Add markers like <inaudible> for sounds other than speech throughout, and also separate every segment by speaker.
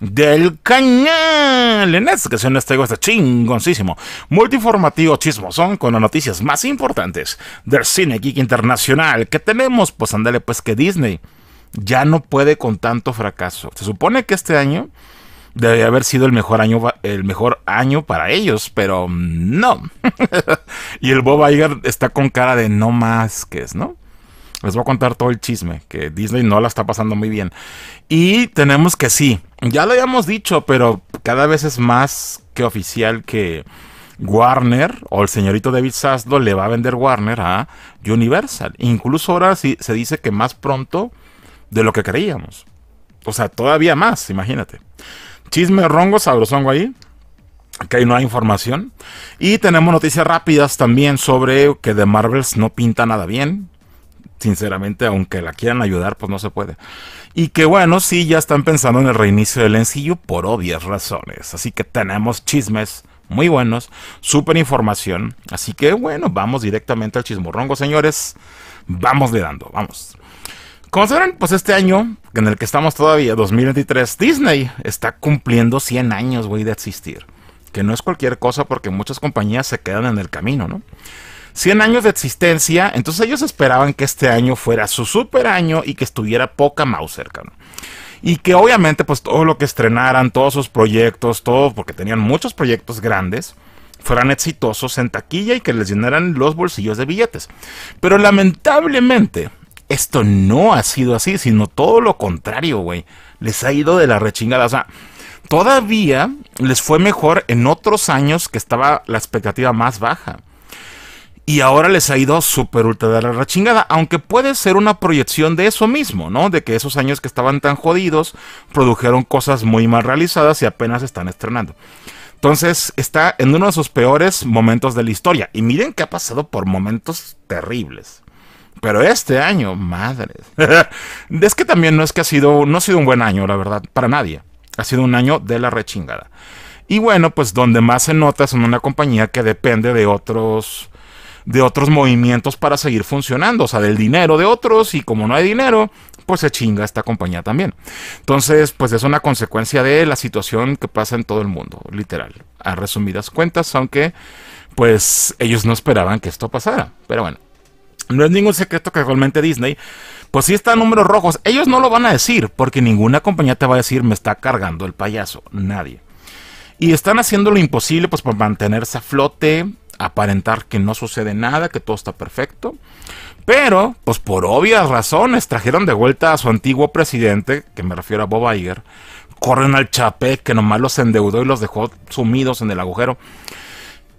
Speaker 1: del canal. En esta ocasión les está este chingoncísimo, multiformativo son con las noticias más importantes del cine geek internacional que tenemos. Pues andale, pues que Disney ya no puede con tanto fracaso. Se supone que este año debe haber sido el mejor año, el mejor año para ellos, pero no. <laughs> y el Bob Iger está con cara de no más que es, ¿no? Les voy a contar todo el chisme, que Disney no la está pasando muy bien. Y tenemos que sí, ya lo habíamos dicho, pero cada vez es más que oficial que Warner o el señorito David Sasdo le va a vender Warner a Universal. Incluso ahora se dice que más pronto de lo que creíamos. O sea, todavía más, imagínate. Chisme rongo, sabrosongo ahí que no hay información. Y tenemos noticias rápidas también sobre que The Marvels no pinta nada bien sinceramente, aunque la quieran ayudar, pues no se puede. Y que bueno, sí, ya están pensando en el reinicio del ensillo por obvias razones. Así que tenemos chismes muy buenos, súper información. Así que bueno, vamos directamente al chismorrongo, señores. Vamos le dando, vamos. Como saben pues este año en el que estamos todavía, 2023, Disney está cumpliendo 100 años, güey, de existir. Que no es cualquier cosa porque muchas compañías se quedan en el camino, ¿no? 100 años de existencia, entonces ellos esperaban que este año fuera su super año y que estuviera poca cerca cerca. Y que obviamente pues todo lo que estrenaran, todos sus proyectos, todo, porque tenían muchos proyectos grandes, fueran exitosos en taquilla y que les llenaran los bolsillos de billetes. Pero lamentablemente, esto no ha sido así, sino todo lo contrario, güey. Les ha ido de la rechingada. O sea, todavía les fue mejor en otros años que estaba la expectativa más baja y ahora les ha ido súper ultra de la rechingada, Aunque puede ser una proyección de eso mismo, ¿no? De que esos años que estaban tan jodidos produjeron cosas muy mal realizadas y apenas están estrenando. Entonces está en uno de sus peores momentos de la historia. Y miren que ha pasado por momentos terribles. Pero este año, madre. <laughs> es que también no es que ha sido, no ha sido un buen año, la verdad, para nadie. Ha sido un año de la rechingada. Y bueno, pues donde más se nota es en una compañía que depende de otros de otros movimientos para seguir funcionando, o sea, del dinero de otros y como no hay dinero, pues se chinga esta compañía también. Entonces, pues es una consecuencia de la situación que pasa en todo el mundo, literal, a resumidas cuentas, aunque pues ellos no esperaban que esto pasara, pero bueno. No es ningún secreto que realmente Disney, pues sí está en números rojos. Ellos no lo van a decir, porque ninguna compañía te va a decir me está cargando el payaso. Nadie. Y están haciendo lo imposible pues, por mantenerse a flote, aparentar que no sucede nada, que todo está perfecto. Pero, pues por obvias razones, trajeron de vuelta a su antiguo presidente, que me refiero a Bob Iger, corren al Chapé, que nomás los endeudó y los dejó sumidos en el agujero.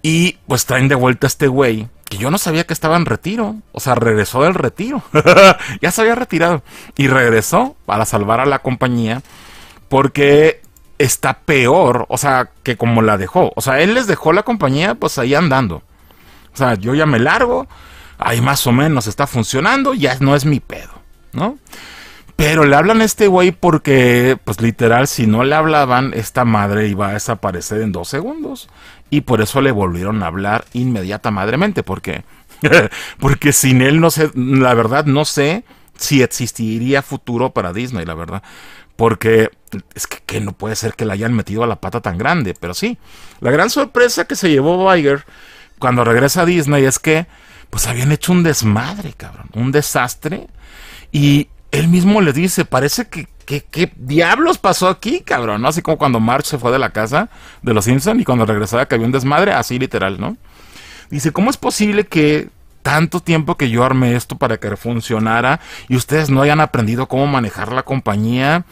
Speaker 1: Y pues traen de vuelta a este güey, que yo no sabía que estaba en retiro. O sea, regresó del retiro. <laughs> ya se había retirado. Y regresó para salvar a la compañía. Porque está peor, o sea, que como la dejó. O sea, él les dejó la compañía pues ahí andando. O sea, yo ya me largo, ahí más o menos está funcionando, ya no es mi pedo, ¿no? Pero le hablan a este güey porque, pues literal, si no le hablaban, esta madre iba a desaparecer en dos segundos. Y por eso le volvieron a hablar inmediata madremente porque, <laughs> porque sin él no sé, la verdad no sé si existiría futuro para Disney, la verdad. Porque es que, no puede ser que la hayan metido a la pata tan grande, pero sí. La gran sorpresa que se llevó Weiger cuando regresa a Disney es que pues habían hecho un desmadre, cabrón, un desastre. Y él mismo le dice, parece que, ¿qué diablos pasó aquí, cabrón, ¿no? Así como cuando March se fue de la casa de los Simpson y cuando regresaba que había un desmadre, así literal, ¿no? Dice, ¿cómo es posible que tanto tiempo que yo armé esto para que funcionara y ustedes no hayan aprendido cómo manejar la compañía.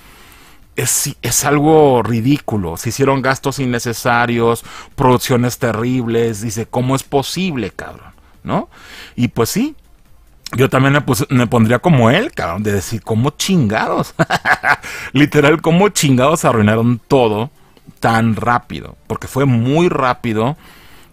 Speaker 1: Es, es, algo ridículo. Se hicieron gastos innecesarios, producciones terribles. Dice, ¿cómo es posible, cabrón? ¿No? Y pues sí, yo también me, pondría como él, cabrón, de decir, ¿cómo chingados? <laughs> Literal, ¿cómo chingados arruinaron todo tan rápido? Porque fue muy rápido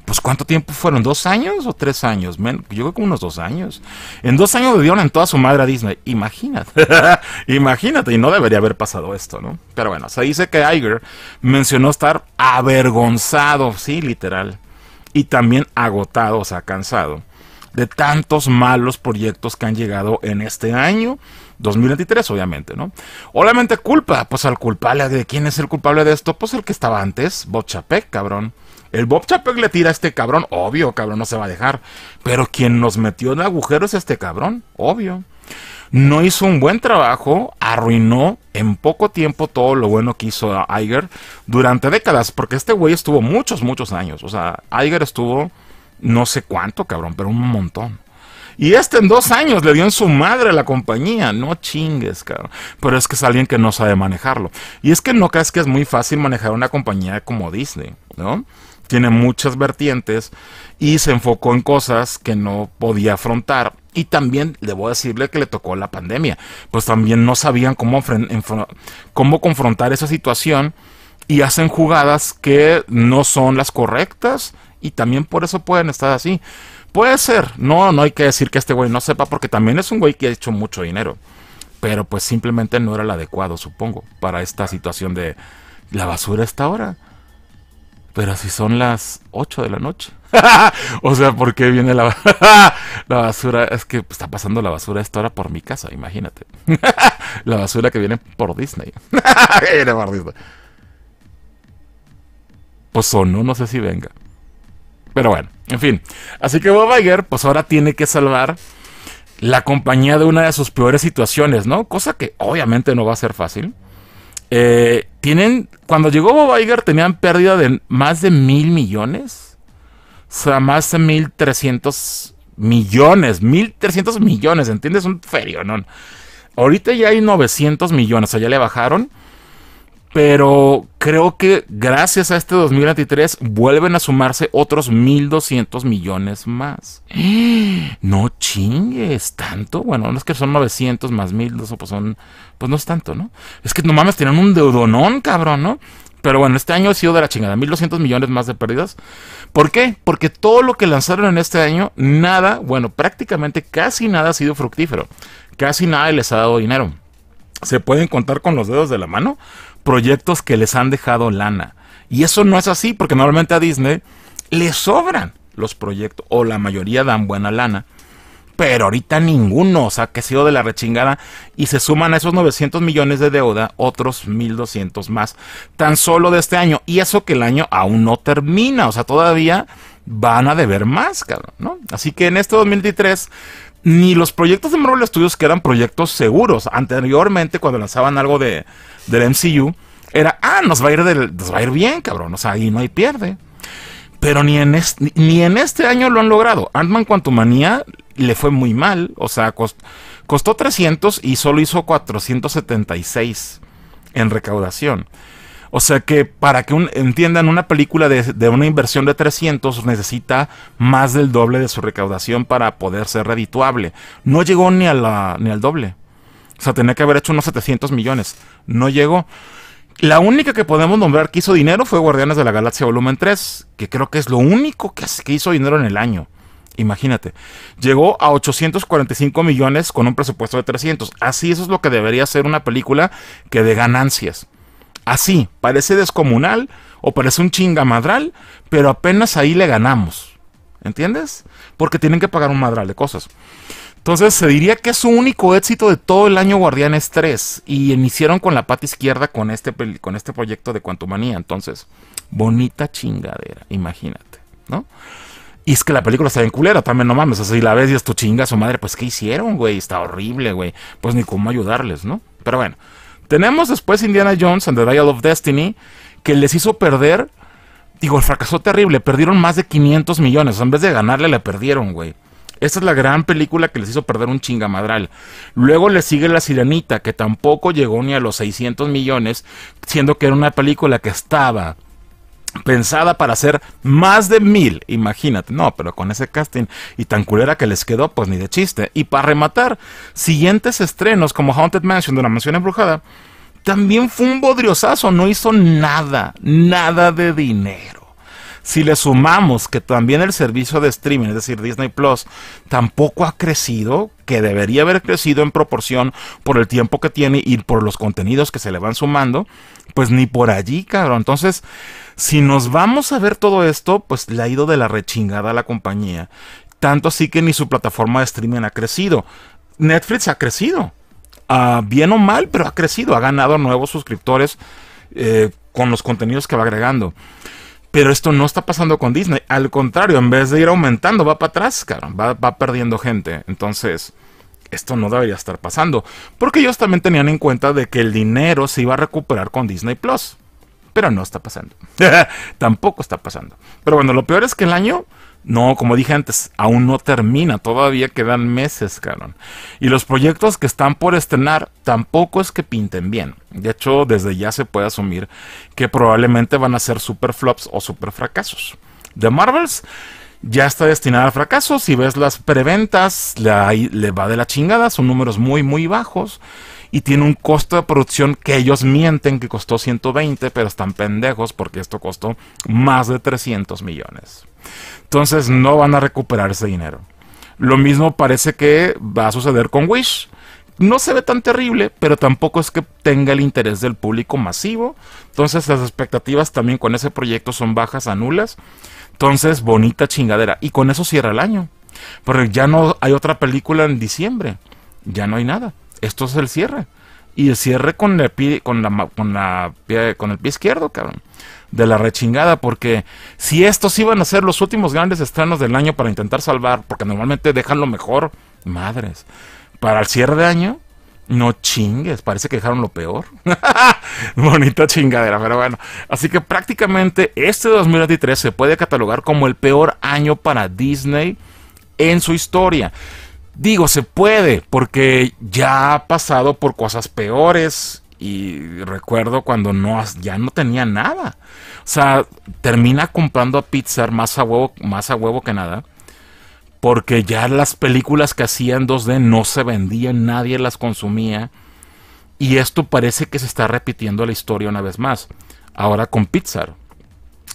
Speaker 1: pues ¿cuánto tiempo fueron? ¿Dos años o tres años? yo creo que unos dos años. En dos años vivieron en toda su madre a Disney. Imagínate, <laughs> imagínate, y no debería haber pasado esto, ¿no? Pero bueno, se dice que Iger mencionó estar avergonzado, sí, literal, y también agotado, o sea, cansado, de tantos malos proyectos que han llegado en este año. 2023, obviamente, ¿no? Obviamente culpa, pues al culpable, ¿de quién es el culpable de esto? Pues el que estaba antes, Bochapec, cabrón. El Bob Chapek le tira a este cabrón, obvio, cabrón, no se va a dejar. Pero quien nos metió en agujeros agujero es este cabrón, obvio. No hizo un buen trabajo, arruinó en poco tiempo todo lo bueno que hizo Iger durante décadas, porque este güey estuvo muchos, muchos años. O sea, Iger estuvo no sé cuánto, cabrón, pero un montón. Y este en dos años le dio en su madre a la compañía. No chingues, cabrón. Pero es que es alguien que no sabe manejarlo. Y es que no crees que es muy fácil manejar una compañía como Disney, ¿no? tiene muchas vertientes y se enfocó en cosas que no podía afrontar. Y también debo decirle que le tocó la pandemia, pues también no sabían cómo, cómo confrontar esa situación y hacen jugadas que no son las correctas y también por eso pueden estar así. Puede ser, no, no hay que decir que este güey no sepa porque también es un güey que ha hecho mucho dinero, pero pues simplemente no era el adecuado, supongo, para esta situación de la basura hasta ahora. Pero si son las 8 de la noche. <laughs> o sea, ¿por qué viene <laughs> la, basura? Es que está pasando la basura esta hora por mi casa, imagínate. <laughs> la basura que viene por Disney. viene por Disney. Pues o no, no sé si venga. Pero bueno, en fin. Así que Bob Iger, pues ahora tiene que salvar la compañía de una de sus peores situaciones, ¿no? Cosa que obviamente no va a ser fácil. Eh, tienen, cuando llegó Bob tenían pérdida de más de mil millones. O sea, más de mil trescientos millones, mil trescientos millones, ¿entiendes? Un ferio, ¿no? Ahorita ya hay 900 millones, o sea, ya le bajaron pero creo que gracias a este 2023 vuelven a sumarse otros 1.200 millones más. <gasps> No chingues tanto. Bueno, no es que son 900 más 1.200, pues son, pues no es tanto, ¿no? Es que no mames, tienen un deudonón, cabrón, ¿no? Pero bueno, este año ha sido de la chingada, 1.200 millones más de pérdidas. ¿Por qué? Porque todo lo que lanzaron en este año, nada, bueno, prácticamente casi nada ha sido fructífero. Casi nada les ha dado dinero. Se pueden contar con los dedos de la mano proyectos que les han dejado lana. Y eso no es así, porque normalmente a Disney le sobran los proyectos, o la mayoría dan buena lana. Pero ahorita ninguno, o sea, que ha sido de la rechingada. Y se suman a esos 900 millones de deuda otros 1.200 más, tan solo de este año. Y eso que el año aún no termina, o sea, todavía van a deber más, cabrón, ¿no? Así que en este 2023 ni los proyectos de Marvel Studios que eran proyectos seguros. Anteriormente, cuando lanzaban algo de del MCU era, ah, nos va a ir, del, va a ir bien, cabrón, o sea, ahí no hay pierde. Pero ni en, este, ni en este año lo han logrado. Ant-Man Quantumania le fue muy mal, o sea, costó 300 y solo hizo 476 en recaudación. O sea que para que un, entiendan, una película de, de, una inversión de 300 necesita más del doble de su recaudación para poder ser redituable. No llegó ni, a la, ni al doble. O sea, tenía que haber hecho unos 700 millones. No llegó. La única que podemos nombrar que hizo dinero fue Guardianes de la Galaxia Volumen 3, que creo que es lo único que, hizo dinero en el año. Imagínate. Llegó a 845 millones con un presupuesto de 300. Así eso es lo que debería ser una película que de ganancias. Así, parece descomunal o parece un chingamadral, pero apenas ahí le ganamos. ¿Entiendes? Porque tienen que pagar un madral de cosas. Entonces se diría que es su único éxito de todo el año Guardianes 3 y iniciaron con la pata izquierda con este, con este proyecto de Manía Entonces, bonita chingadera, imagínate, ¿no? Y es que la película está bien culera, también no mames. Así la ves y es tu chinga, su madre, pues ¿qué hicieron, güey? Está horrible, güey. Pues ni cómo ayudarles, ¿no? Pero bueno, tenemos después Indiana Jones and the Dial of Destiny, que les hizo perder, digo, el fracaso terrible, perdieron más de 500 millones. en vez de ganarle, le perdieron, güey. Esta es la gran película que les hizo perder un chingamadral. Luego le sigue La Sirenita, que tampoco llegó ni a los 600 millones, siendo que era una película que estaba pensada para hacer más de mil, imagínate, no, pero con ese casting y tan culera que les quedó, pues ni de chiste. Y para rematar, siguientes estrenos como Haunted Mansion de una mansión embrujada, también fue un bodriosazo, no hizo nada, nada de dinero. Si le sumamos que también el servicio de streaming, es decir, Disney Plus, tampoco ha crecido, que debería haber crecido en proporción por el tiempo que tiene y por los contenidos que se le van sumando, pues ni por allí, cabrón. Entonces, si nos vamos a ver todo esto, pues le ha ido de la rechingada a la compañía. Tanto así que ni su plataforma de streaming ha crecido. Netflix ha crecido. Ah, bien o mal, pero ha crecido. Ha ganado nuevos suscriptores eh, con los contenidos que va agregando. Pero esto no está pasando con Disney. Al contrario, en vez de ir aumentando, va para atrás, Va, va perdiendo gente. Entonces, esto no debería estar pasando. Porque ellos también tenían en cuenta de que el dinero se iba a recuperar con Disney Plus. Pero no está pasando. <laughs> Tampoco está pasando. Pero bueno, lo peor es que el año no, como dije antes, aún no termina, todavía quedan meses, cabrón. Y los proyectos que están por estrenar tampoco es que pinten bien. De hecho, desde ya se puede asumir que probablemente van a ser super flops o super fracasos. The Marvels ya está destinada al fracaso. Si ves las preventas, le va de la chingada, son números muy, muy bajos. Y tiene un costo de producción que ellos mienten que costó 120, pero están pendejos porque esto costó más de 300 millones. Entonces no van a recuperar ese dinero. Lo mismo parece que va a suceder con Wish. No se ve tan terrible, pero tampoco es que tenga el interés del público masivo. Entonces las expectativas también con ese proyecto son bajas a nulas. Entonces, bonita chingadera. Y con eso cierra el año. Porque ya no hay otra película en diciembre. Ya no hay nada. Esto es el cierre. Y el cierre con el pie, con la, con con el pie izquierdo, cabrón. De la rechingada. Porque si estos iban a ser los últimos grandes estrenos del año para intentar salvar, porque normalmente dejan lo mejor, madres. Para el cierre de año, no chingues, parece que dejaron lo peor. <laughs> Bonita chingadera, pero bueno. Así que prácticamente este 2023 se puede catalogar como el peor año para Disney en su historia. Digo, se puede, porque ya ha pasado por cosas peores. Y recuerdo cuando no, ya no tenía nada. O sea, termina comprando a Pizza más huevo, más a huevo que nada porque ya las películas que hacían 2D no se vendían, nadie las consumía. Y esto parece que se está repitiendo la historia una vez más. Ahora con Pixar.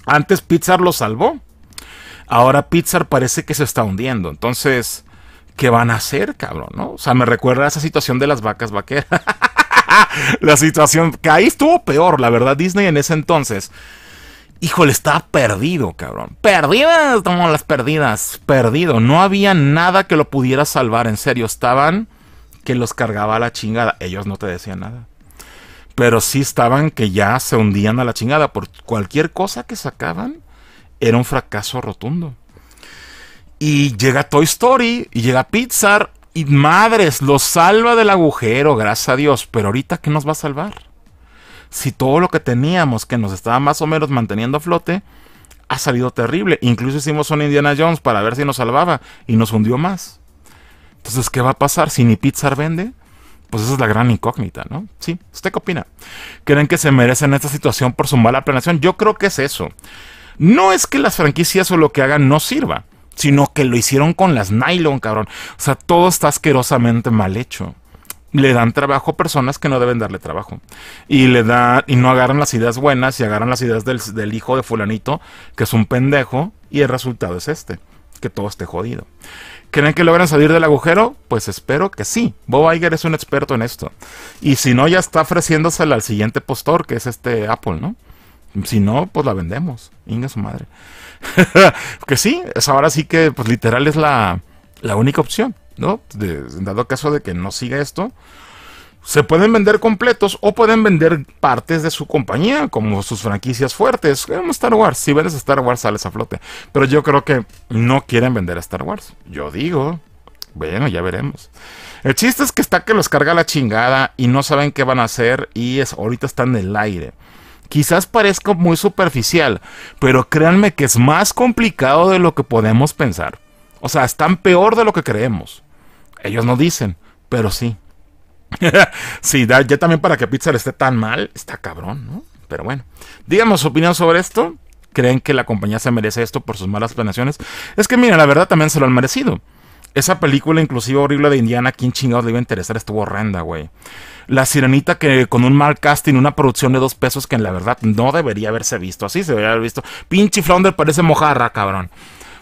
Speaker 1: Antes Pixar lo salvó. Ahora Pixar parece que se está hundiendo. Entonces, ¿qué van a hacer, cabrón? O sea, me recuerda a esa situación de las vacas vaqueras. <laughs> la situación que ahí estuvo peor, la verdad, Disney en ese entonces Híjole, estaba perdido, cabrón. Perdidas, como las perdidas. Perdido. No había nada que lo pudiera salvar. En serio, estaban que los cargaba a la chingada. Ellos no te decían nada. Pero sí estaban que ya se hundían a la chingada. Por cualquier cosa que sacaban, era un fracaso rotundo. Y llega Toy Story, y llega Pixar, y madres, los salva del agujero, gracias a Dios. Pero ahorita, ¿qué nos va a salvar? si todo lo que teníamos que nos estaba más o menos manteniendo a flote ha salido terrible. Incluso hicimos un Indiana Jones para ver si nos salvaba y nos hundió más. Entonces, ¿qué va a pasar si ni Pizza vende? Pues esa es la gran incógnita, ¿no? Sí, ¿usted qué opina? ¿Creen que se merecen esta situación por su mala planeación? Yo creo que es eso. No es que las franquicias o lo que hagan no sirva, sino que lo hicieron con las nylon, cabrón. O sea, todo está asquerosamente mal hecho le dan trabajo a personas que no deben darle trabajo. Y le da, y no agarran las ideas buenas y agarran las ideas del, hijo de fulanito, que es un pendejo, y el resultado es este, que todo esté jodido. ¿Creen que logran salir del agujero? Pues espero que sí. Bob Iger es un experto en esto. Y si no, ya está ofreciéndosela al siguiente postor, que es este Apple, ¿no? Si no, pues la vendemos. Inga su madre. <laughs> que sí, es ahora sí que, pues, literal es la, la única opción. ¿no? dado caso de que no siga esto, se pueden vender completos o pueden vender partes de su compañía, como sus franquicias fuertes, eh, como Star Wars. Si vendes Star Wars, sales a flote. Pero yo creo que no quieren vender a Star Wars. Yo digo, bueno, ya veremos. El chiste es que está que los carga la chingada y no saben qué van a hacer y es, ahorita están en el aire. Quizás parezca muy superficial, pero créanme que es más complicado de lo que podemos pensar. O sea, están peor de lo que creemos. Ellos no dicen, pero sí. <laughs> sí, ya también para que Pixar esté tan mal, está cabrón, ¿no? Pero bueno, digamos su opinión sobre esto. ¿Creen que la compañía se merece esto por sus malas planeaciones? Es que, mira, la verdad también se lo han merecido. Esa película, inclusive horrible de Indiana, ¿quién chingados le iba a interesar? Estuvo horrenda, güey. La sirenita que con un mal casting, una producción de dos pesos que en la verdad no debería haberse visto así, se debería haber visto. Pinche Flounder parece mojarra, cabrón.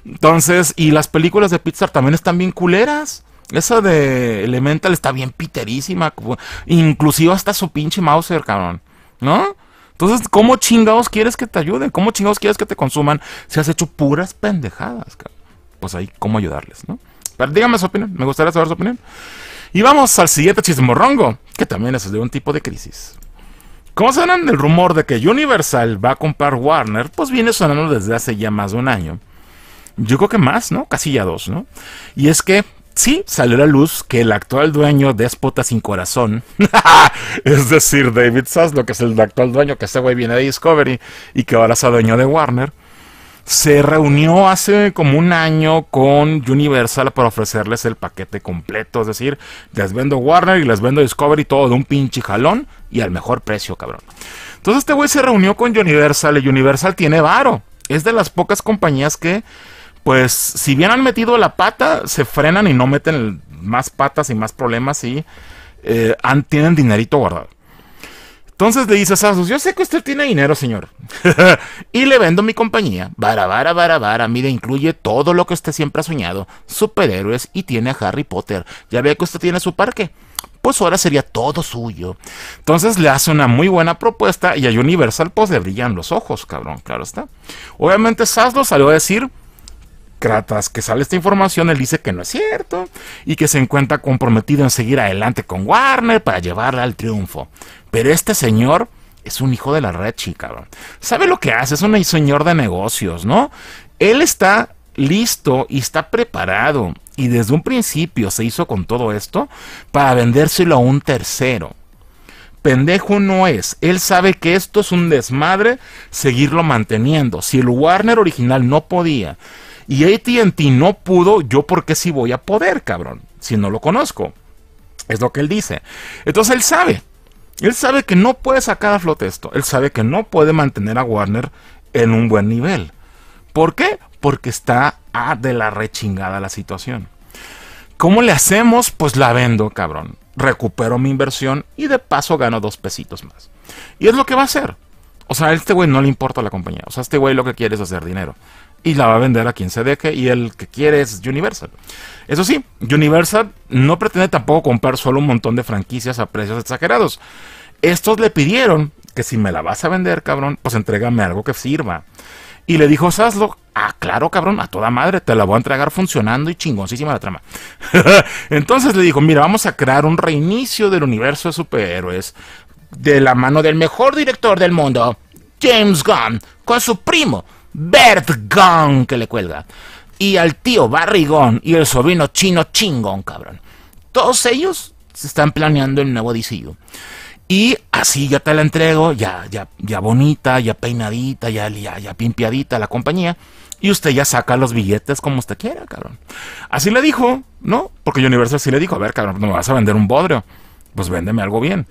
Speaker 1: Entonces, y las películas de Pizza también están bien culeras. Esa de Elemental está bien piterísima. Inclusive hasta su pinche Mauser, cabrón. ¿No? Entonces, ¿cómo chingados quieres que te ayuden? ¿Cómo chingados quieres que te consuman si has hecho puras pendejadas, cabrón? Pues ahí, ¿cómo ayudarles, no? Pero dígame su opinión. Me gustaría saber su opinión. Y vamos al siguiente chismorrongo, que también es de un tipo de crisis. ¿Cómo suena el rumor de que Universal va a comprar Warner? Pues viene sonando desde hace ya más de un año. Yo creo que más, ¿no? Casi ya dos, ¿no? Y es que sí salió a la luz que el actual dueño déspota sin corazón, <laughs> es decir, David lo que es el actual dueño, que este güey viene de Discovery y que ahora es dueño de Warner, se reunió hace como un año con Universal para ofrecerles el paquete completo, es decir, les vendo Warner y les vendo Discovery todo de un pinche jalón y al mejor precio, cabrón. Entonces este güey se reunió con Universal y Universal tiene varo. Es de las pocas compañías que pues si bien han metido la pata, se frenan y no meten más patas y más problemas y eh, tienen dinerito guardado. Entonces le dice a yo sé que usted tiene dinero, señor. <laughs> y le vendo mi compañía. Vara, vara, vara, vara. Mire, incluye todo lo que usted siempre ha soñado. Superhéroes y tiene a Harry Potter. Ya ve que usted tiene su parque. Pues ahora sería todo suyo. Entonces le hace una muy buena propuesta y a Universal pues le brillan los ojos, cabrón. Claro está. Obviamente Saslo salió a decir, tras que sale esta información, él dice que no es cierto y que se encuentra comprometido en seguir adelante con Warner para llevarla al triunfo. Pero este señor es un hijo de la red chica, sabe lo que hace, es un señor de negocios, ¿no? Él está listo y está preparado y desde un principio se hizo con todo esto para vendérselo a un tercero. Pendejo no es, él sabe que esto es un desmadre seguirlo manteniendo. Si el Warner original no podía y ATT no pudo, yo porque sí voy a poder, cabrón, si no lo conozco. Es lo que él dice. Entonces él sabe. Él sabe que no puede sacar a flote esto. Él sabe que no puede mantener a Warner en un buen nivel. ¿Por qué? Porque está a ah, de la rechingada la situación. ¿Cómo le hacemos? Pues la vendo, cabrón. Recupero mi inversión y de paso gano dos pesitos más. Y es lo que va a hacer. O sea, este güey no le importa la compañía. O sea, este güey lo que quiere es hacer dinero y la va a vender a quien se deje y el que quiere es Universal. Eso sí, Universal no pretende tampoco comprar solo un montón de franquicias a precios exagerados. Estos le pidieron que si me la vas a vender, cabrón, pues entrégame algo que sirva. Y le dijo Saslo, ah, claro, cabrón, a toda madre, te la voy a entregar funcionando y chingoncísima la trama. <laughs> Entonces le dijo, mira, vamos a crear un reinicio del universo de superhéroes de la mano del mejor director del mundo, James Gunn, con su primo, Gong que le cuelga. Y al tío Barrigón y el sobrino chino chingón, cabrón. Todos ellos se están planeando el nuevo DCU. Y así ya te la entrego, ya, ya, ya bonita, ya peinadita, ya, ya, ya pimpiadita la compañía. Y usted ya saca los billetes como usted quiera, cabrón. Así le dijo, ¿no? Porque Universal sí le dijo, a ver, cabrón, no me vas a vender un bodrio. Pues véndeme algo bien.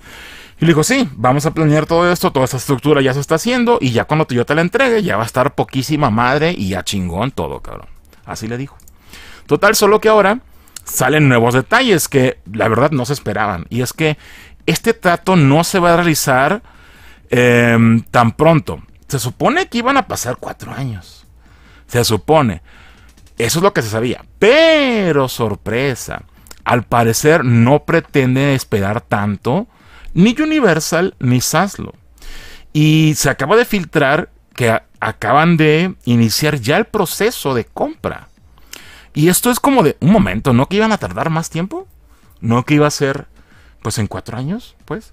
Speaker 1: Y le dijo, sí, vamos a planear todo esto, toda esta estructura ya se está haciendo y ya cuando yo te la entregue ya va a estar poquísima madre y ya chingón todo, cabrón. Así le dijo. Total, solo que ahora salen nuevos detalles que la verdad no se esperaban. Y es que este trato no se va a realizar em, tan pronto. Se supone que iban a pasar cuatro años. Se supone. Eso es lo que se sabía. Pero sorpresa. Al parecer no pretende esperar tanto ni Universal ni Saslo. Y se acaba de filtrar que acaban de iniciar ya el proceso de compra. Y esto es como de, un momento, ¿no que iban a tardar más tiempo? ¿No que iba a ser, pues en cuatro años? Pues.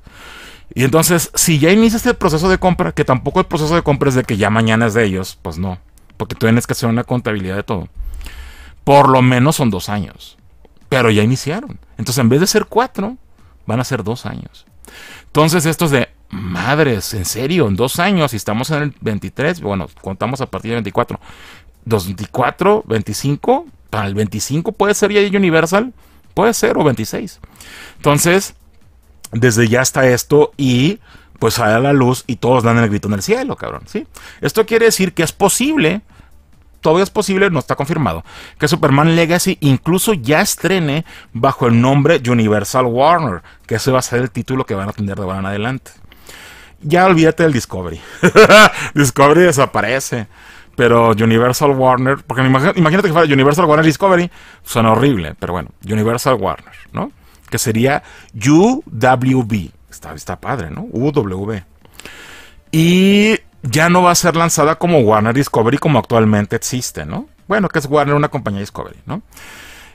Speaker 1: Y entonces, si ya inicias el este proceso de compra, que tampoco el proceso de compra es de que ya mañana es de ellos, pues no. Porque tú tienes que hacer una contabilidad de todo. Por lo menos son dos años. Pero ya iniciaron. Entonces, en vez de ser cuatro, van a ser dos años. Entonces, esto es de madres, en serio, en dos años, y estamos en el 23, bueno, contamos a partir del 24. 24, 25, para el 25 puede ser ya Universal, puede ser, o 26. Entonces, desde ya está esto y pues sale a la luz y todos dan el grito en el cielo, cabrón, ¿sí? Esto quiere decir que es posible todavía es posible, no está confirmado, que Superman Legacy incluso ya estrene bajo el nombre Universal Warner, que ese va a ser el título que van a tener de ahora en adelante. Ya olvídate del Discovery. <laughs> Discovery desaparece. Pero Universal Warner, porque imagínate que fuera Universal Warner Discovery, suena horrible, pero bueno, Universal Warner, ¿no? Que sería UWB. Está, está padre, ¿no? UWB. Y ya no va a ser lanzada como Warner Discovery como actualmente existe, ¿no? Bueno, que es Warner una compañía Discovery, ¿no?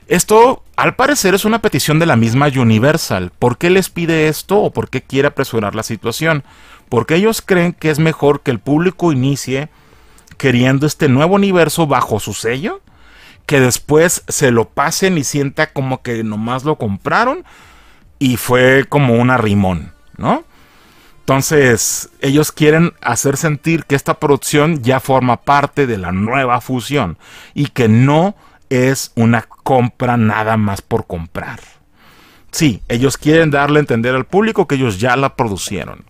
Speaker 1: Esto, al parecer, es una petición de la misma Universal. ¿Por qué les pide esto o por qué quiere apresurar la situación? Porque ellos creen que es mejor que el público inicie queriendo este nuevo universo bajo su sello, que después se lo pasen y sienta como que nomás lo compraron y fue como un arrimón, ¿no? Entonces, ellos quieren hacer sentir que esta producción ya forma parte de la nueva fusión y que no es una compra nada más por comprar. Sí, ellos quieren darle a entender al público que ellos ya la producieron.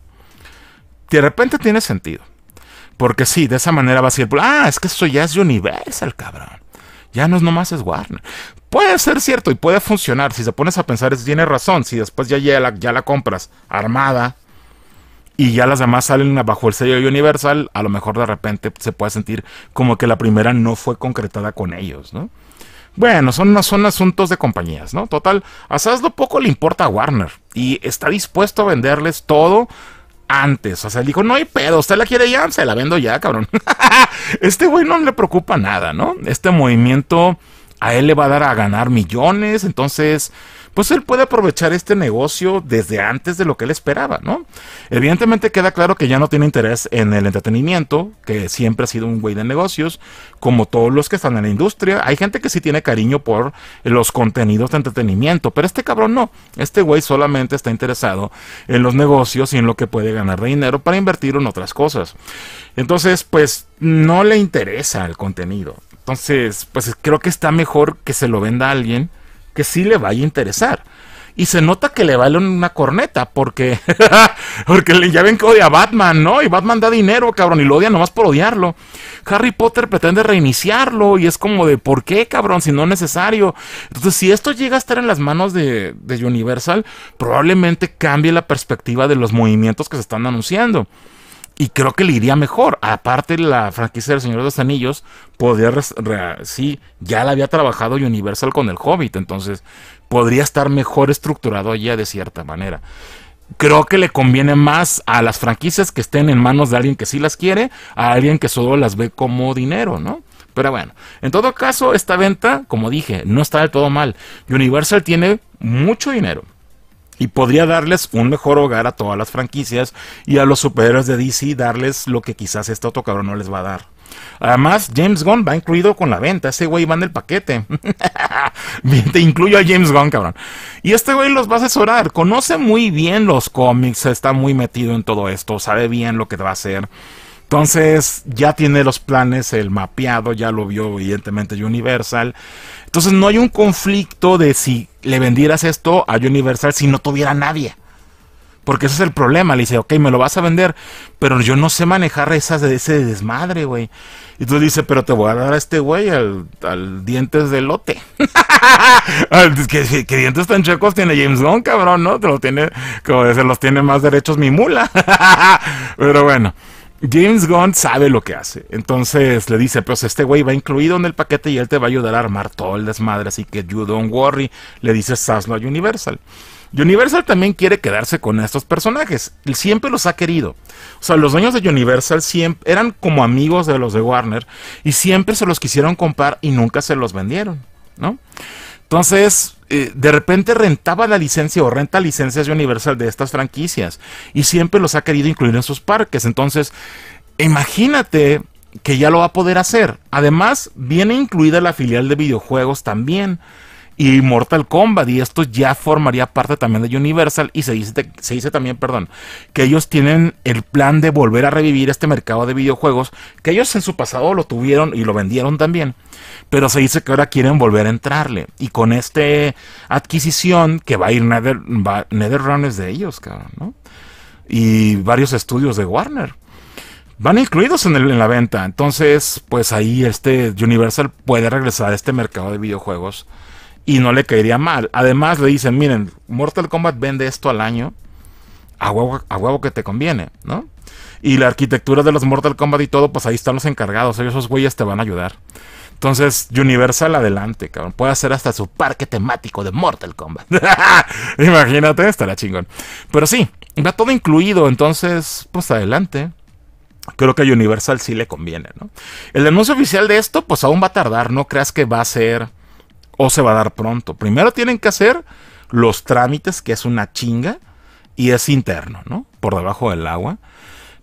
Speaker 1: De repente tiene sentido. Porque sí, de esa manera va a ser, ah, es que esto ya es Universal, cabrón. Ya no es nomás es Warner. Puede ser cierto y puede funcionar. Si te pones a pensar, es tiene razón. Si después ya, ya la compras armada, y ya las demás salen bajo el sello Universal, a lo mejor de repente se puede sentir como que la primera no fue concretada con ellos, ¿no? Bueno, son, asuntos de compañías, ¿no? Total, a Sazlo poco le importa a Warner y está dispuesto a venderles todo antes. O sea, dijo, no hay pedo, usted la quiere ya, se la vendo ya, cabrón. <laughs> este güey no le preocupa nada, ¿no? Este movimiento a él le va a dar a ganar millones, entonces pues él puede aprovechar este negocio desde antes de lo que él esperaba, ¿no? Evidentemente queda claro que ya no tiene interés en el entretenimiento, que siempre ha sido un güey de negocios, como todos los que están en la industria. Hay gente que sí tiene cariño por los contenidos de entretenimiento, pero este cabrón no. Este güey solamente está interesado en los negocios y en lo que puede ganar de dinero para invertir en otras cosas. Entonces, pues no le interesa el contenido. Entonces, pues creo que está mejor que se lo venda a alguien que sí le vaya a interesar. Y se nota que le vale una corneta, porque, <laughs> porque ya ven que a Batman, ¿no? Y Batman da dinero, cabrón, y lo odia nomás por odiarlo. Harry Potter pretende reiniciarlo, y es como de, ¿por qué, cabrón? Si no es necesario. Entonces, si esto llega a estar en las manos de, de Universal, probablemente cambie la perspectiva de los movimientos que se están anunciando y creo que le iría mejor. Aparte, la franquicia del Señor de los Anillos, podría, sí, ya la había trabajado Universal con el Hobbit, entonces podría estar mejor estructurado allá de cierta manera. Creo que le conviene más a las franquicias que estén en manos de alguien que sí las quiere, a alguien que solo las ve como dinero, ¿no? Pero bueno, en todo caso, esta venta, como dije, no está del todo mal. Universal tiene mucho dinero y podría darles un mejor hogar a todas las franquicias y a los superhéroes de DC darles lo que quizás este otro cabrón no les va a dar. Además, James Gunn va incluido con la venta. Ese güey va en el paquete. <laughs> te incluyo a James Gunn, cabrón. Y este güey los va a asesorar. Conoce muy bien los cómics. Está muy metido en todo esto. Sabe bien lo que va a hacer. Entonces ya tiene los planes, el mapeado, ya lo vio evidentemente Universal. Entonces no hay un conflicto de si le vendieras esto a Universal si no tuviera nadie. Porque ese es el problema. Le dice, ok, me lo vas a vender, pero yo no sé manejar esas de ese desmadre, güey. Y tú dices, pero te voy a dar a este güey al, dientes de lote. <laughs> ¿Qué, dientes tan checos tiene James Bond, cabrón, ¿no? Te lo tiene, como se los tiene más derechos mi mula. <laughs> pero bueno. James Gunn sabe lo que hace. Entonces le dice, pues este güey va incluido en el paquete y él te va a ayudar a armar todo el desmadre, así que you don't worry, le dice Saslo a Universal. Universal también quiere quedarse con estos personajes. Él siempre los ha querido. O sea, los dueños de Universal eran como amigos de los de Warner y siempre se los quisieron comprar y nunca se los vendieron, ¿no? Entonces, eh, de repente rentaba la licencia o renta licencias de Universal de estas franquicias y siempre los ha querido incluir en sus parques. Entonces, imagínate que ya lo va a poder hacer. Además, viene incluida la filial de videojuegos también y Mortal Kombat. Y esto ya formaría parte también de Universal. Y se dice, se dice también, perdón, que ellos tienen el plan de volver a revivir este mercado de videojuegos, que ellos en su pasado lo tuvieron y lo vendieron también. Pero se dice que ahora quieren volver a entrarle. Y con esta adquisición que va a ir Nether, Netherrun de ellos, cabrón, ¿no? Y varios estudios de Warner van incluidos en, en, la venta. Entonces, pues ahí este Universal puede regresar a este mercado de videojuegos y no le caería mal. Además le dicen, miren, Mortal Kombat vende esto al año, a huevo, que te conviene, ¿no? Y la arquitectura de los Mortal Kombat y todo, pues ahí están los encargados, esos güeyes te van a ayudar. Entonces, Universal adelante, cabrón. Puede hacer hasta su parque temático de Mortal Kombat. <laughs> Imagínate, estará chingón. Pero sí, va todo incluido, entonces, pues adelante. Creo que a Universal sí le conviene, ¿no? El anuncio oficial de esto, pues aún va a tardar. No creas que va a ser o se va a dar pronto. Primero tienen que hacer los trámites, que es una chinga, y es interno, ¿no? Por debajo del agua.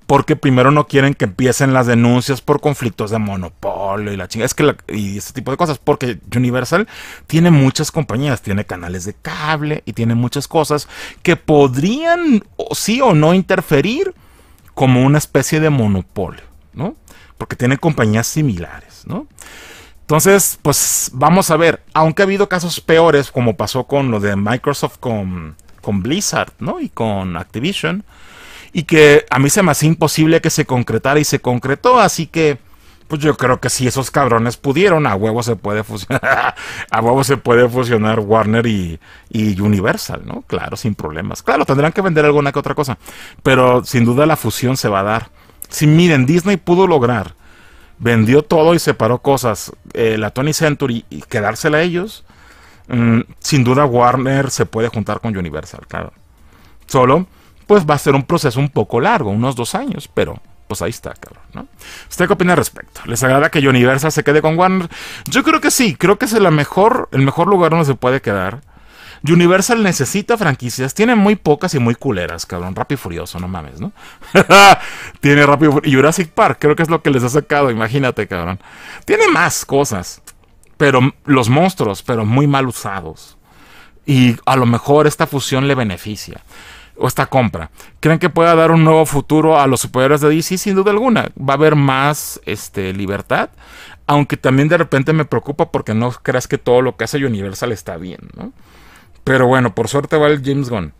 Speaker 1: Porque primero no quieren que empiecen las denuncias por conflictos de monopolio y la chinga. Es que la, y este tipo de cosas. Porque Universal tiene muchas compañías, tiene canales de cable y tiene muchas cosas que podrían sí o no interferir como una especie de monopolio, ¿no? Porque tiene compañías similares, ¿no? Entonces, pues vamos a ver, aunque ha habido casos peores, como pasó con lo de Microsoft con, Blizzard, ¿no? Y con Activision, y que a mí se me hacía imposible que se concretara y se concretó, así que pues yo creo que si esos cabrones pudieron, a huevo se puede fusionar, <laughs> a huevo se puede fusionar Warner y, y, Universal, ¿no? Claro, sin problemas. Claro, tendrán que vender alguna que otra cosa, pero sin duda la fusión se va a dar. Si miren, Disney pudo lograr vendió todo y separó cosas, eh, la Tony Century, y quedársela a ellos, mm, sin duda Warner se puede juntar con Universal, claro. Solo, pues va a ser un proceso un poco largo, unos dos años, pero pues ahí está, claro. ¿Usted qué opina al respecto? ¿Les agrada que Universal se quede con Warner? Yo creo que sí, creo que es la mejor, el mejor lugar donde se puede quedar. Universal necesita franquicias. Tiene muy pocas y muy culeras, cabrón. Rápido y Furioso, no mames, ¿no? <laughs> tiene Rápido y Jurassic Park, creo que es lo que les ha sacado, imagínate, cabrón. Tiene más cosas. Pero los monstruos, pero muy mal usados. Y a lo mejor esta fusión le beneficia. O esta compra. ¿Creen que pueda dar un nuevo futuro a los superhéroes de DC? Sin duda alguna. Va a haber más este, libertad. Aunque también de repente me preocupa porque no creas que todo lo que hace Universal está bien, ¿no? Pero bueno, por suerte va el James Gunn.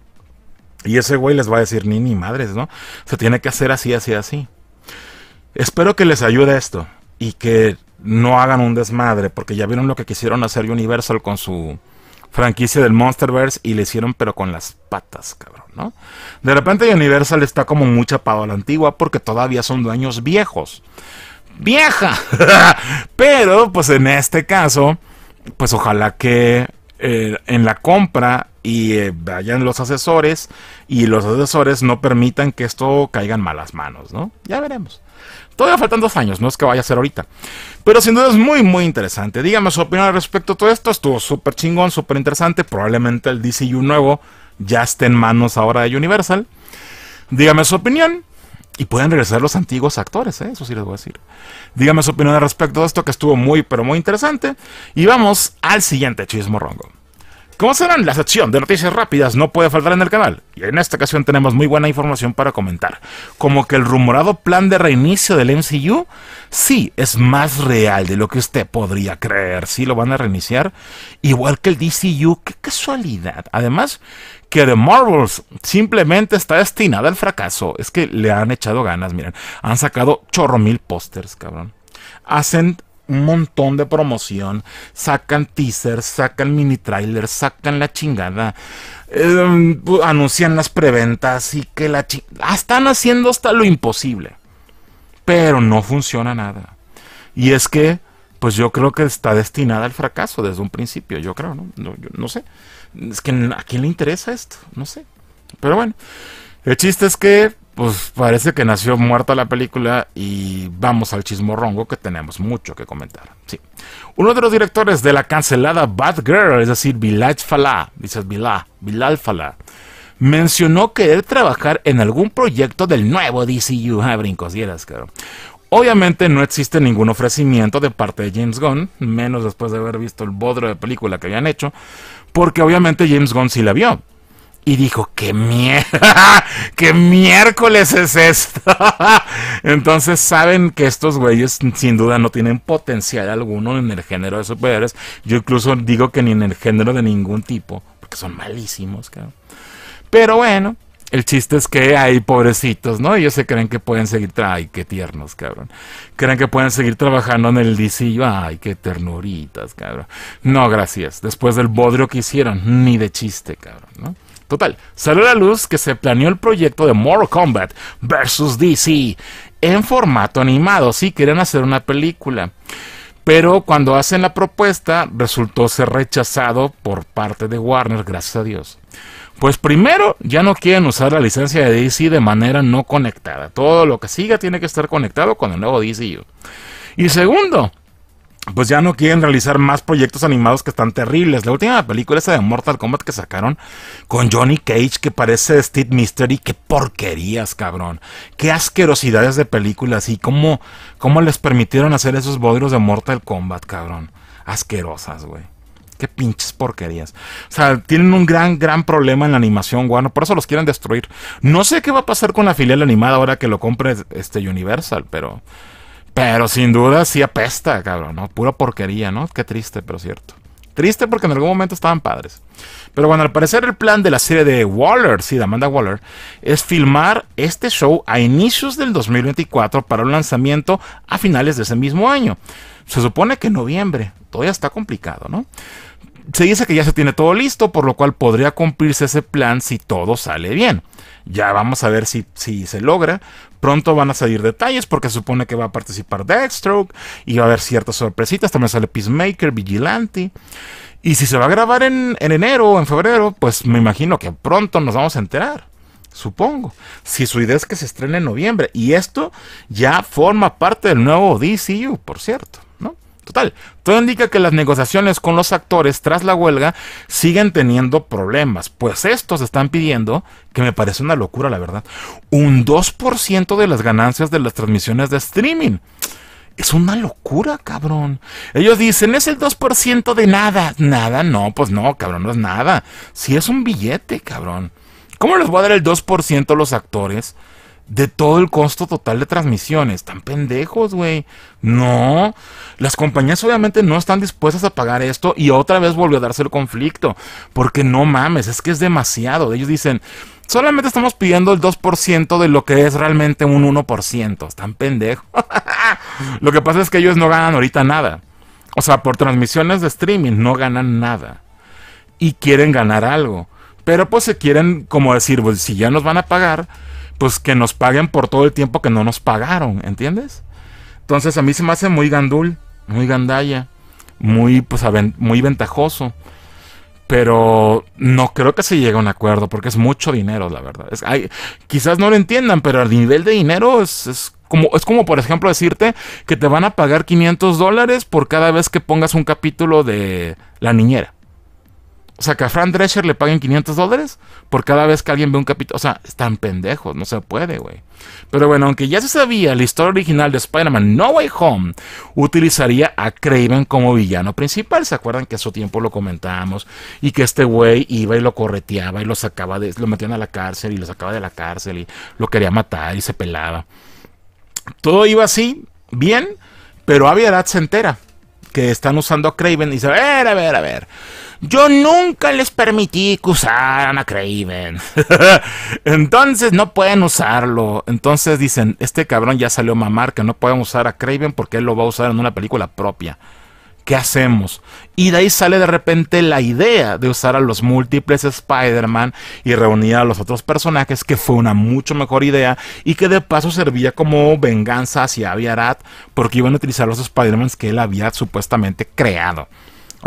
Speaker 1: Y ese güey les va a decir, ni ni madres, ¿no? Se tiene que hacer así, así, así. Espero que les ayude esto y que no hagan un desmadre, porque ya vieron lo que quisieron hacer Universal con su franquicia del Monsterverse y le hicieron pero con las patas, cabrón, ¿no? De repente Universal está como muy chapado a la antigua porque todavía son dueños viejos. ¡Vieja! <laughs> pero pues en este caso, pues ojalá que eh, en la compra y eh, vayan los asesores y los asesores no permitan que esto caiga en malas manos, ¿no? Ya veremos. Todavía faltan dos años, no es que vaya a ser ahorita. Pero sin duda es muy, muy interesante. Dígame su opinión al respecto a todo esto. Estuvo súper chingón, súper interesante. Probablemente el DCU nuevo ya esté en manos ahora de Universal. Dígame su opinión. Y pueden regresar los antiguos actores, ¿eh? eso sí les voy a decir. Dígame su opinión al respecto de esto, que estuvo muy, pero muy interesante. Y vamos al siguiente chismo rongo. Como saben, la sección de noticias rápidas no puede faltar en el canal, y en esta ocasión tenemos muy buena información para comentar, como que el rumorado plan de reinicio del MCU sí es más real de lo que usted podría creer, sí lo van a reiniciar, igual que el DCU, qué casualidad. Además, que The Marvels simplemente está destinada al fracaso. Es que le han echado ganas, miren. Han sacado chorro mil pósters, cabrón. Hacen un montón de promoción. Sacan teasers, sacan mini trailers, sacan la chingada. Em, anuncian las preventas y que la chingada. Ah, están haciendo hasta lo imposible. Pero no funciona nada. Y es que, pues yo creo que está destinada al fracaso desde un principio, yo creo, ¿no? no sé. Es que a quién le interesa esto, no sé. Pero bueno, el chiste es que pues parece que nació muerta la película y vamos al chismorrongo que tenemos mucho que comentar. Sí. Uno de los directores de la cancelada Bad Girl, es decir, Bilal Fala, dices Bilal, Bilal Fala, mencionó querer trabajar en algún proyecto del nuevo DCU. Ah, brincos, dieras, claro. Obviamente no existe ningún ofrecimiento de parte de James Gunn, menos después de haber visto el bodro de película que habían hecho, porque obviamente James Gunn sí la vio. Y dijo, ¿qué, mierda, <laughs> ¿qué miércoles es esto? <laughs> Entonces saben que estos güeyes sin duda no tienen potencial alguno en el género de superhéroes. Yo incluso digo que ni en el género de ningún tipo, porque son malísimos, Pero bueno, el chiste es que hay pobrecitos, ¿no? Ellos se creen que pueden seguir... Ay, qué tiernos, cabrón. Creen que pueden seguir trabajando en el DC. Ay, qué ternuritas, cabrón. No, gracias. Después del bodrio que hicieron, ni de chiste, cabrón, ¿no? Total, salió a la luz que se planeó el proyecto de Mortal Kombat versus DC en formato animado. Sí, quieren hacer una película. Pero cuando hacen la propuesta, resultó ser rechazado por parte de Warner, gracias a Dios. Pues primero, ya no quieren usar la licencia de DC de manera no conectada. Todo lo que siga tiene que estar conectado con el nuevo DC. Y segundo, pues ya no quieren realizar más proyectos animados que están terribles. La última película esa de Mortal Kombat que sacaron con Johnny Cage que parece Steve Mystery, qué porquerías, cabrón. Qué asquerosidades de películas y cómo, cómo les permitieron hacer esos bodrios de Mortal Kombat, cabrón. Asquerosas, güey. Qué pinches porquerías. O sea, tienen un gran, gran problema en la animación, guano. Por eso los quieren destruir. No sé qué va a pasar con la filial animada ahora que lo compre este Universal, pero. Pero sin duda sí apesta, cabrón, ¿no? Pura porquería, ¿no? Qué triste, pero cierto. Triste porque en algún momento estaban padres. Pero bueno, al parecer el plan de la serie de Waller, sí, de Amanda Waller, es filmar este show a inicios del 2024 para un lanzamiento a finales de ese mismo año. Se supone que en noviembre. Todavía está complicado, ¿no? se dice que ya se tiene todo listo, por lo cual podría cumplirse ese plan si todo sale bien. Ya vamos a ver si, si se logra. Pronto van a salir detalles porque se supone que va a participar Deathstroke y va a haber ciertas sorpresitas. También sale Peacemaker, Vigilante. Y si se va a grabar en, en enero o en febrero, pues me imagino que pronto nos vamos a enterar supongo. Si su idea es que se estrene en noviembre. Y esto ya forma parte del nuevo DCU, por cierto. Total, todo indica que las negociaciones con los actores tras la huelga siguen teniendo problemas, pues estos están pidiendo, que me parece una locura la verdad, un 2% de las ganancias de las transmisiones de streaming. Es una locura, cabrón. Ellos dicen, es el 2% de nada. Nada, no, pues no, cabrón, no es nada. Si es un billete, cabrón. ¿Cómo les voy a dar el 2% a los actores? de todo el costo total de transmisiones. Están pendejos, güey. No. Las compañías obviamente no están dispuestas a pagar esto y otra vez volvió a darse el conflicto. Porque no mames, es que es demasiado. Ellos dicen, solamente estamos pidiendo el 2% de lo que es realmente un 1%. Están pendejos. <laughs> lo que pasa es que ellos no ganan ahorita nada. O sea, por transmisiones de streaming no ganan nada. Y quieren ganar algo. Pero pues se quieren, como decir, pues, si ya nos van a pagar, pues que nos paguen por todo el tiempo que no nos pagaron, ¿entiendes? Entonces a mí se me hace muy gandul, muy gandalla, muy, pues, muy ventajoso. Pero no creo que se llegue a un acuerdo porque es mucho dinero, la verdad. Es, quizás no lo entiendan, pero al nivel de dinero es, es, como, es como, por ejemplo, decirte que te van a pagar 500 dólares por cada vez que pongas un capítulo de La Niñera. O sea, que a Fran Drescher le paguen 500 dólares por cada vez que alguien ve un capítulo. O sea, están pendejos, no se puede, güey. Pero bueno, aunque ya se sabía la historia original de Spider-Man No Way Home, utilizaría a Craven como villano principal. ¿Se acuerdan que a su tiempo lo comentábamos? Y que este güey iba y lo correteaba y lo sacaba de. lo metían a la cárcel y lo sacaba de la cárcel y lo quería matar y se pelaba. Todo iba así, bien, pero edad se entera que están usando a Craven y dice: A ver, a ver, a ver. Yo nunca les permití que usaran a Craven. <laughs> Entonces no pueden usarlo. Entonces dicen, este cabrón ya salió a mamar que no pueden usar a Craven porque él lo va a usar en una película propia. ¿Qué hacemos? Y de ahí sale de repente la idea de usar a los múltiples Spider-Man y reunir a los otros personajes, que fue una mucho mejor idea y que de paso servía como venganza hacia Aviarat, porque iban a utilizar los Spider-Man que él había supuestamente creado.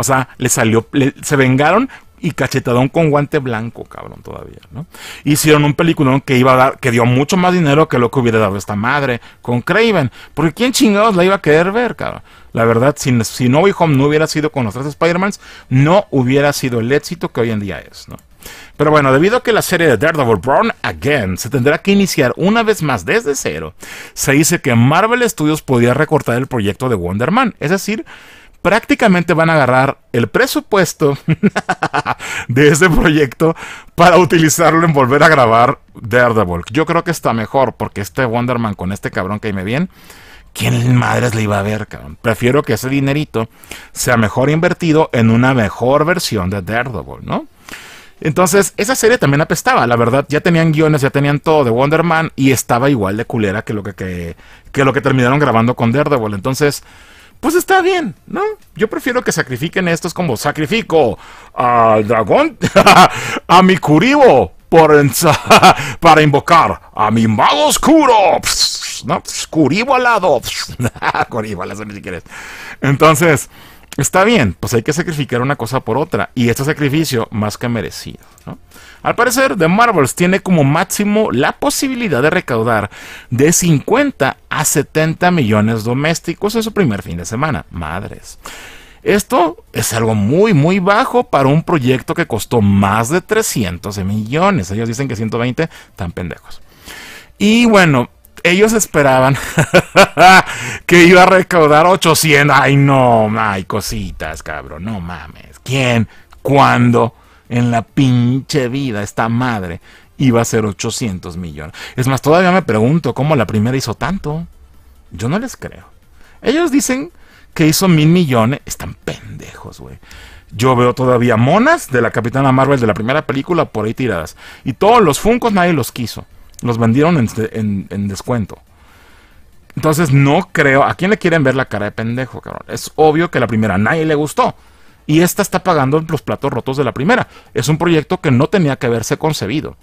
Speaker 1: O sea, le salió, se vengaron y cachetadón con guante blanco, cabrón, todavía, ¿no? Hicieron un peliculón que iba a que dio mucho más dinero que lo que hubiera dado esta madre con Craven. Porque quién chingados la iba a querer ver, cabrón. La verdad, si, si No Home no hubiera sido con los tres Spider-Mans, no hubiera sido el éxito que hoy en día es, ¿no? Pero bueno, debido a que la serie de Daredevil brown Again se tendrá que iniciar una vez más desde cero, se dice que Marvel Studios podría recortar el proyecto de Wonder Man, es decir, prácticamente van a agarrar el presupuesto <laughs> de ese proyecto para utilizarlo en volver a grabar Daredevil. Yo creo que está mejor, porque este Wonderman con este cabrón que me bien, ¿quién madres le iba a ver, cabrón? Prefiero que ese dinerito sea mejor invertido en una mejor versión de Daredevil, ¿no? Entonces, esa serie también apestaba, la verdad, ya tenían guiones, ya tenían todo de Wonder Man y estaba igual de culera que lo que, que, que lo que terminaron grabando con Daredevil. Entonces, pues está bien, ¿no? Yo prefiero que sacrifiquen estos como sacrifico al dragón, <laughs> a mi curibo, por <laughs> para invocar a mi mago oscuro. ¿no? curibo alado. <laughs> curibo alado, si quieres. Entonces, Está bien, pues hay que sacrificar una cosa por otra, y este sacrificio más que merecido. Al parecer, The Marvels tiene como máximo la posibilidad de recaudar de 50 a 70 millones domésticos en su primer fin de semana. Madres. Esto es algo muy, muy bajo para un proyecto que costó más de 300 millones. Ellos dicen que 120, tan pendejos. Y bueno, ellos esperaban <laughs> que iba a recaudar 800. Ay, no, ay, cositas, cabrón, no mames. ¿Quién, cuándo, en la pinche vida, esta madre iba a ser 800 millones? Es más, todavía me pregunto cómo la primera hizo tanto. Yo no les creo. Ellos dicen que hizo mil millones. Están pendejos, güey. Yo veo todavía monas de la Capitana Marvel de la primera película por ahí tiradas. Y todos los Funcos nadie los quiso. Los vendieron en, descuento. Entonces no creo. ¿A quién le quieren ver la cara de pendejo, Es obvio que la primera a nadie le gustó. Y esta está pagando los platos rotos de la primera. Es un proyecto que no tenía que haberse concebido.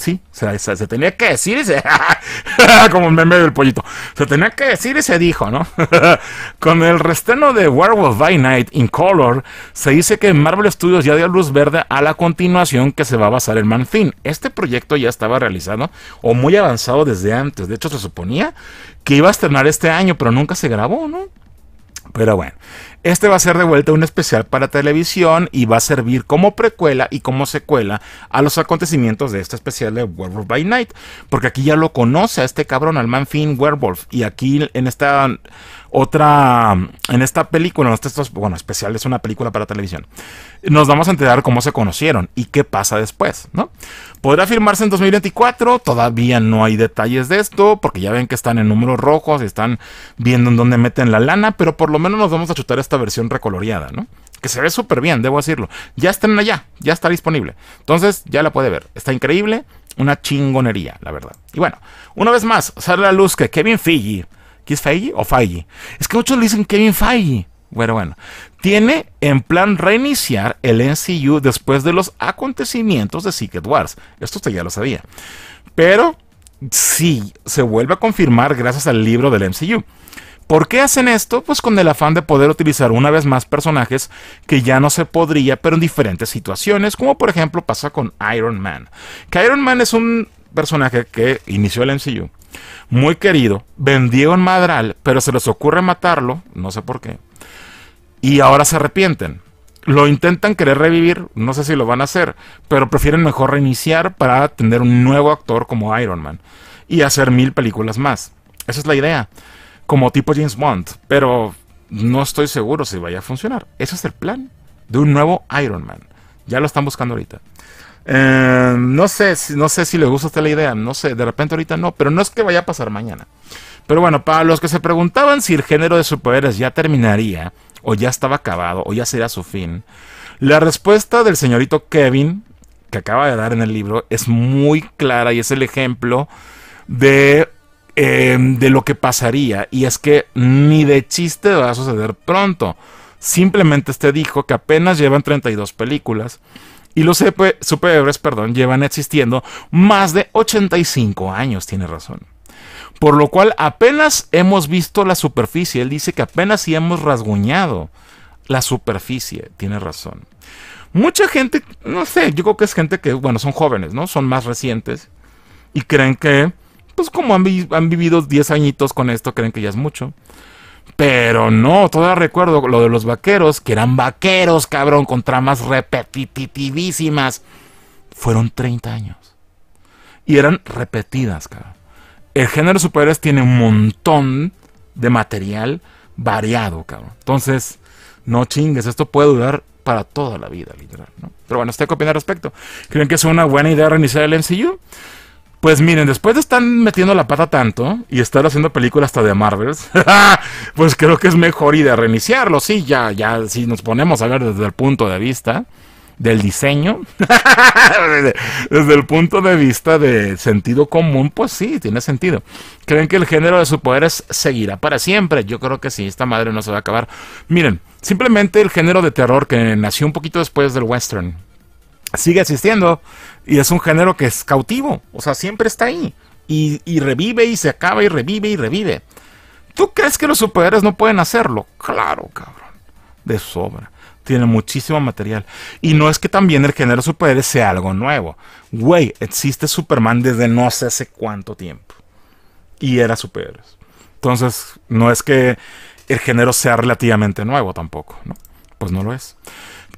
Speaker 1: Sí, se, tenía que decir y se. <laughs> como el meme del pollito. Se tenía que decir y se dijo, ¿no? <laughs> Con el resteno de Werewolf by Night in Color, se dice que Marvel Studios ya dio luz verde a la continuación que se va a basar en Man Este proyecto ya estaba realizado o muy avanzado desde antes. De hecho, se suponía que iba a estrenar este año, pero nunca se grabó, ¿no? Pero bueno, este va a ser de vuelta un especial para televisión y va a servir como precuela y como secuela a los acontecimientos de este especial de Werewolf by Night, porque aquí ya lo conoce a este cabrón, al man Werewolf, y aquí en esta otra, en esta película, en estos, bueno, especial es una película para televisión, nos vamos a enterar cómo se conocieron y qué pasa después, ¿no? Podrá firmarse en 2024, todavía no hay detalles de esto, porque ya ven que están en números rojos y están viendo en dónde meten la lana, pero por lo menos nos vamos a chutar esta versión recoloreada, ¿no? que se ve súper bien, debo decirlo. Ya están allá, ya está disponible. Entonces, ya la puede ver. Está increíble, una chingonería, la verdad. Y bueno, una vez más, sale a la luz que Kevin Feige es Feige o Feige? Es que muchos le dicen Kevin Feige. Bueno, bueno. Tiene en plan reiniciar el MCU después de los acontecimientos de Secret Wars. Esto usted ya lo sabía. Pero sí, se vuelve a confirmar gracias al libro del MCU. ¿Por qué hacen esto? Pues con el afán de poder utilizar una vez más personajes que ya no se podría, pero en diferentes situaciones, como por ejemplo pasa con Iron Man. Que Iron Man es un personaje que inició el MCU muy querido, vendido en Madral, pero se les ocurre matarlo, no sé por qué, y ahora se arrepienten. Lo intentan querer revivir, no sé si lo van a hacer, pero prefieren mejor reiniciar para tener un nuevo actor como Iron Man y hacer mil películas más. Esa es la idea, como tipo James Bond, pero no estoy seguro si vaya a funcionar. Ese es el plan de un nuevo Iron Man. Ya lo están buscando ahorita. Eh, no sé, no sé si le gusta esta la idea, no sé, de repente ahorita no, pero no es que vaya a pasar mañana. Pero bueno, para los que se preguntaban si el género de superhéroes ya terminaría, o ya estaba acabado, o ya sería su fin, la respuesta del señorito Kevin, que acaba de dar en el libro, es muy clara y es el ejemplo de, eh, de lo que pasaría. Y es que ni de chiste va a suceder pronto. Simplemente este dijo que apenas llevan 32 películas y los superhéroes, perdón, llevan existiendo más de 85 años, tiene razón. Por lo cual apenas hemos visto la superficie. Él dice que apenas si hemos rasguñado la superficie. Tiene razón. Mucha gente, no sé, yo creo que es gente que, bueno, son jóvenes, ¿no? Son más recientes. Y creen que, pues como han, han vivido 10 añitos con esto, creen que ya es mucho. Pero no, todavía recuerdo lo de los vaqueros, que eran vaqueros, cabrón, con tramas repetitivísimas. Fueron 30 años. Y eran repetidas, cabrón. El género de tiene un montón de material variado, cabrón. Entonces, no chingues, esto puede durar para toda la vida, literal. Pero bueno, ¿usted qué opina al respecto? ¿Creen que es una buena idea reiniciar el MCU? Pues miren, después de estar metiendo la pata tanto y estar haciendo películas hasta de Marvels, <laughs> pues creo que es mejor ir a reiniciarlo. Sí, ya, ya, si nos ponemos a ver desde el punto de vista del diseño, <laughs> desde el punto de vista de sentido común, pues sí, tiene sentido. ¿Creen que el género de su poder seguirá para siempre? Yo creo que sí, esta madre no se va a acabar. Miren, simplemente el género de terror que nació un poquito después del western sigue existiendo y es un género que es cautivo, o sea, siempre está ahí y, revive y se acaba y revive y revive. ¿Tú crees que los superhéroes no pueden hacerlo? Claro, cabrón, de sobra. Tiene muchísimo material. Y no es que también el género superhéroes sea algo nuevo. Güey, existe Superman desde no sé hace cuánto tiempo. Y era superhéroes. Entonces, no es que el género sea relativamente nuevo tampoco, Pues no lo es.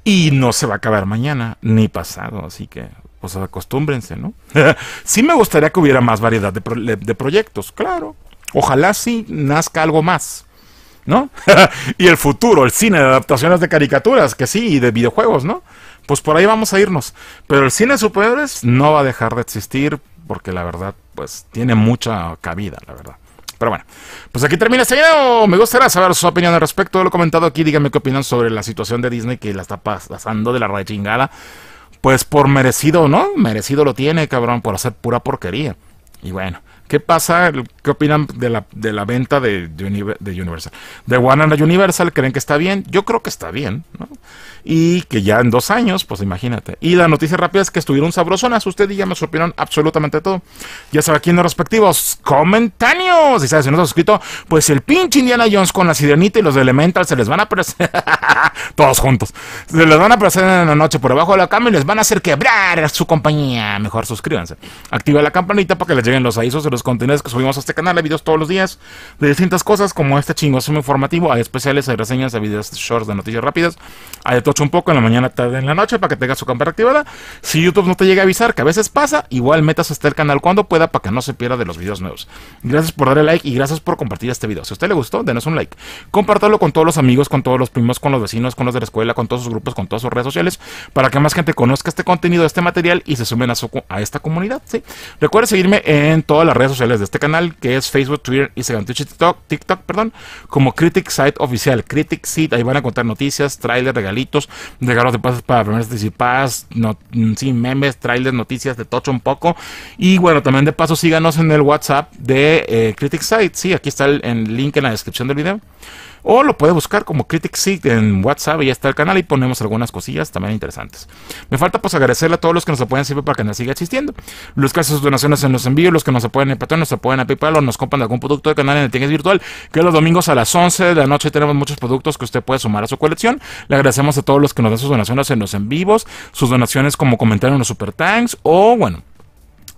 Speaker 1: Y no se va a acabar mañana, ni pasado, así que pues acostúmbrense, ¿no? <laughs> sí me gustaría que hubiera más variedad de, de proyectos, claro. Ojalá sí nazca algo más, ¿no? <laughs> y el futuro, el cine de adaptaciones de caricaturas, que sí, y de videojuegos, ¿no? Pues por ahí vamos a irnos. Pero el cine de superhéroes no va a dejar de existir porque la verdad, pues tiene mucha cabida, la verdad. Pero bueno, pues aquí termina este video. Me gustaría saber su opinión al respecto de lo comentado aquí. Díganme qué opinan sobre la situación de Disney que la está pasando de la chingada. Pues por merecido, ¿no? Merecido lo tiene, cabrón, por hacer pura porquería. Y bueno. ¿Qué pasa? ¿Qué opinan de la, venta de, Universal? De Warner a Universal, ¿creen que está bien? Yo creo que está bien, ¿no? Y que ya en dos años, pues imagínate. Y la noticia rápida es que estuvieron sabrosonas. Usted y ya me supieron absolutamente todo. Ya aquí en los respectivos comentarios. Y sabes, si no ha suscrito, pues el pinche Indiana Jones con la sirenita y los de Elemental se les van a aparecer. <laughs> Todos juntos. Se les van a aparecer en la noche por debajo de la cama y les van a hacer quebrar su compañía. Mejor suscríbanse. Activa la campanita para que les lleguen los avisos de los contenidos que subimos a este canal. Hay videos todos los días de distintas cosas, como este chingoso informativo. Hay especiales, hay reseñas, hay videos shorts de noticias rápidas. Hay de tocho un poco en la mañana, tarde, en la noche, para que tengas su campana activada. Si YouTube no te llega a avisar, que a veces pasa, igual metas hasta el canal cuando pueda para que no se pierda de los videos nuevos. Gracias por darle like y gracias por compartir este video. Si a usted le gustó, denos un like. Compártalo con todos los amigos, con todos los primos, con los vecinos, con los de la escuela, con todos sus grupos, con todas sus redes sociales, para que más gente conozca este contenido, este material y se sumen a, a esta comunidad. ¿sí? Recuerda seguirme en todas las redes sociales de este canal, que es Facebook, Twitter, y Twitch, TikTok, TikTok perdón, como Critic Site Oficial. Critic Site, ahí van a contar noticias, trailers, regalitos, regalos de pasos para primeras anticipadas, no, mm, sí, memes, trailers, noticias, de tocho un poco. Y bueno, también de paso síganos en el WhatsApp de eh, Critic Site. Sí, aquí está el, el link en la descripción del video. O lo puede buscar como Critic en WhatsApp y ya está el canal y ponemos algunas cosillas también interesantes. Me falta pues agradecerle a todos los que nos apoyan siempre para que nos siga existiendo. Los que hacen sus donaciones en los envíos, los que nos apoyan en Patreon, nos apoyan a PayPal o nos compran algún producto de canal en el Tiges Virtual, que los domingos a las 11 de la noche tenemos muchos productos que usted puede sumar a su colección. Le agradecemos a todos los que nos dan sus donaciones en los en vivos, sus donaciones como comentaron en los Super Tanks o bueno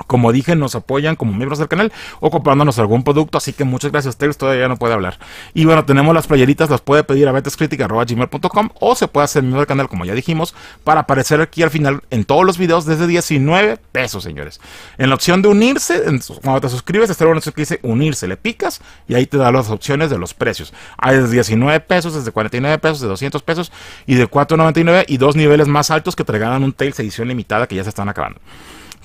Speaker 1: como dije, nos apoyan como miembros del canal o comprándonos algún producto. Así que muchas gracias, Tails, Todavía no puede hablar. Y bueno, tenemos las playeritas. Las puede pedir a betescritica.gmail.com o se puede hacer miembro del canal, como ya dijimos, para aparecer aquí al final en todos los videos desde 19 pesos, señores. En la opción de unirse, cuando te suscribes, está una opción que dice unirse. Le picas y ahí te da las opciones de los precios. Hay desde 19 pesos, desde 49 pesos, de 200 pesos y de 4.99 y dos niveles más altos que te regalan un Tails edición limitada que ya se están acabando.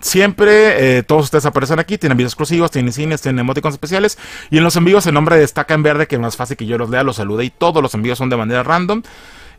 Speaker 1: Siempre eh, todos ustedes aparecen aquí, tienen videos exclusivos, tienen cines, tienen emoticons especiales y en los envíos el nombre destaca en verde que es más fácil que yo los lea, los salude y todos los envíos son de manera random.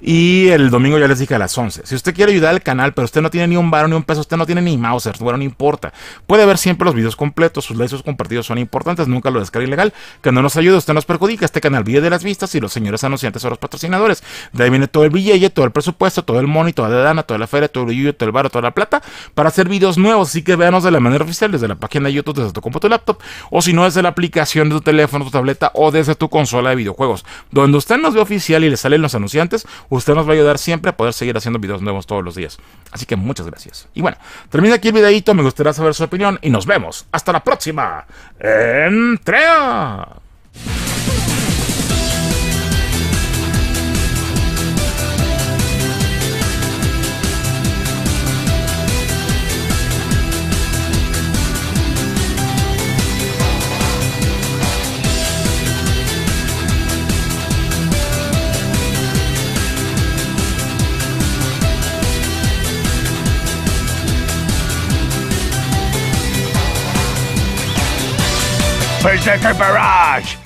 Speaker 1: Y el domingo ya les dije a las 11. Si usted quiere ayudar al canal, pero usted no tiene ni un bar ni un peso, usted no tiene ni mouse, bueno, no importa. Puede ver siempre los videos completos, sus likes, compartidos son importantes, nunca lo descargue ilegal. Que no nos ayude, usted nos perjudica. Este canal vive de las vistas y los señores anunciantes son los patrocinadores. De ahí viene todo el billete, todo el presupuesto, todo el money, toda la dana, toda la feria, todo el yuyo, todo el bar, toda la plata para hacer videos nuevos. Así que véanos de la manera oficial, desde la página de YouTube, desde tu computadora tu laptop, o si no, desde la aplicación de tu teléfono, tu tableta o desde tu consola de videojuegos. Donde usted nos ve oficial y le salen los anunciantes, Usted nos va a ayudar siempre a poder seguir haciendo videos nuevos todos los días. Así que muchas gracias. Y bueno, termina aquí el videito, me gustaría saber su opinión y nos vemos. Hasta la próxima. Entrea. Berserker Barrage!